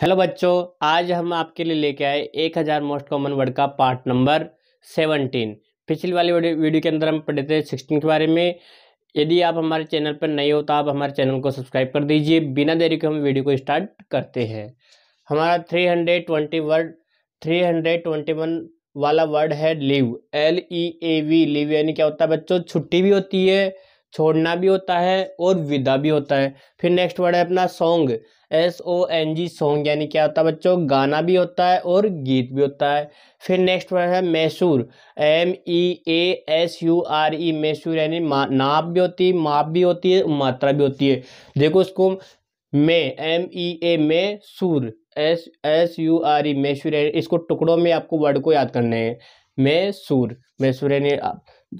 hello बच्चों आज हम आपके लिए लेके आए एक हजार मोस्ट कॉमन वर्ड का पार्ट नंबर सेवनटीन पिछली वाली वीडियो के अंदर हम पढ़े थे सिक्सटीन के बारे में यदि आप हमारे चैनल पर नए हो तो आप हमारे चैनल को सब्सक्राइब कर दीजिए बिना देरी के हम वीडियो को स्टार्ट करते हैं हमारा three hundred twenty word three hundred twenty one वाला वर्ड है leave L E A V leave यानी क्या होता है बच्चों छुट्टी भी होती है छोड़ना भी होता है और विदा भी होता है फिर नेक्स्ट वर्ड है अपना song S O N G song यानी क्या होता है बच्चों गाना भी होता है और गीत भी होता है फिर नेक्स्ट वर्ड है measure M E A S U R E measure यानी नाप भी होती है माप भी होती है मात्रा भी होती है देखो इसको मे M E A measure S S U R E measure e, इसको टुकड़ों में आपको वर्ड को याद करने हैं मैसूर मैसूर यानी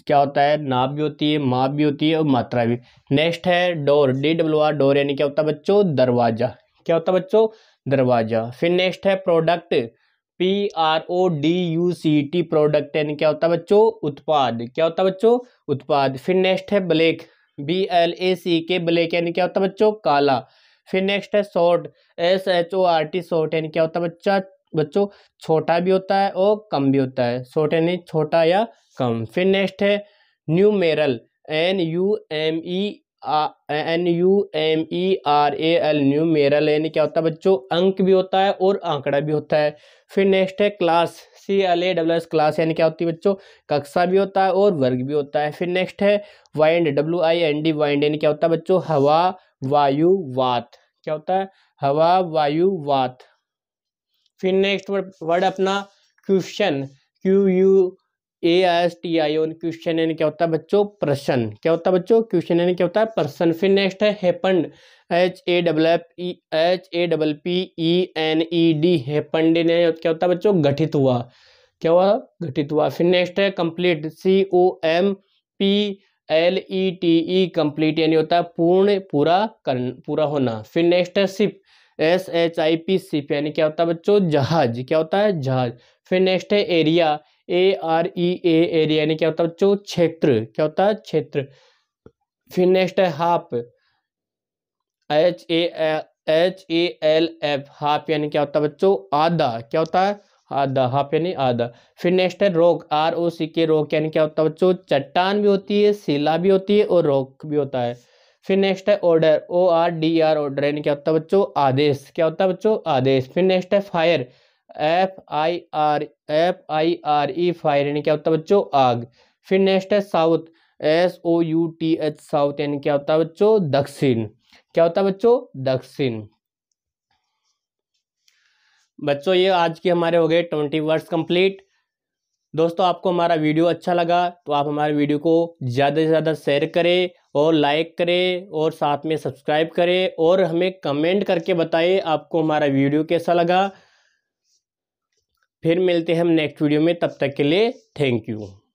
क्या होता है नाप भी होती है माप भी होती है और मात्रा भी नेक्स्ट है door D W R door यानी क्या होता है बच्चों दरवाज़ा क्या होता है बच्चों दरवाज़ा फिर नेक्स्ट है product P R O D U C T product यानी क्या होता है बच्चों उत्पाद क्या होता है बच्चों उत्पाद फिर नेक्स्ट है black B L A C K black यानी क्या होता है बच्चों काला फिर नेक्स्ट है short S H O R T short यानी क्या होता है बच्चा बच्चों छोटा भी होता है और कम भी होता है छोटे यानी छोटा या कम फिर नेक्स्ट है numeral N U M E N U M E R A L numeral यानी क्या होता है बच्चों अंक भी होता है और आंकड़ा भी होता है फिर नेक्स्ट है class C L A W S class यानी क्या होती है बच्चों कक्षा भी होता है और वर्ग भी होता है फिर नेक्स्ट है wind W I N D wind यानी क्या होता है बच्चों हवा वायु वात क्या होता है हवा वायु वात फिर नेक्स्ट वर्ड वर्ड अपना question Q U A S T I O N question यानी क्या होता है बच्चों प्रश्न क्या होता है बच्चों क्वेश्चन यानी क्या होता है प्रश्न फिर नेक्स्ट है happened H A double F E H A double P E N E D happened क्या होता है बच्चों गठित हुआ क्या हुआ गठित हुआ फिर नेक्स्ट है complete C O M P L E T E complete यानी होता है पूर्ण पूरा कर पूरा होना फिर नेक्स्ट है ship S H I P C P यानी क्या होता है बच्चों जहाज क्या होता है जहाज फिर नेक्स्ट है area A R E A area यानी क्या होता है बच्चों क्षेत्र क्या होता है क्षेत्र फिर नेक्स्ट है half H A H A L F half यानी क्या होता है बच्चों आधा क्या होता है आधा हाफ यानी आधा फिर नेक्स्ट है रोक आर ओ सी के रोक यानी क्या होता है बच्चों चट्टान भी होती है शिला भी होती है और रोक भी होता है फिर नेक्स्ट है order O R D R order यानी क्या होता है बच्चों आदेश क्या होता है बच्चों आदेश फिर नेक्स्ट है fire F I R F I R E fire यानी क्या होता है बच्चों आग फिर नेक्स्ट है south S O U T H south यानी क्या होता है बच्चों दक्षिण क्या होता है बच्चों दक्षिण बच्चों ये आज के हमारे हो गए ट्वेंटी वर्ड्स कंप्लीट दोस्तों आपको हमारा वीडियो अच्छा लगा तो आप हमारे वीडियो को ज़्यादा से ज़्यादा शेयर करें और लाइक करें और साथ में सब्सक्राइब करें और हमें कमेंट करके बताएं आपको हमारा वीडियो कैसा लगा फिर मिलते हैं हम नेक्स्ट वीडियो में तब तक के लिए थैंक यू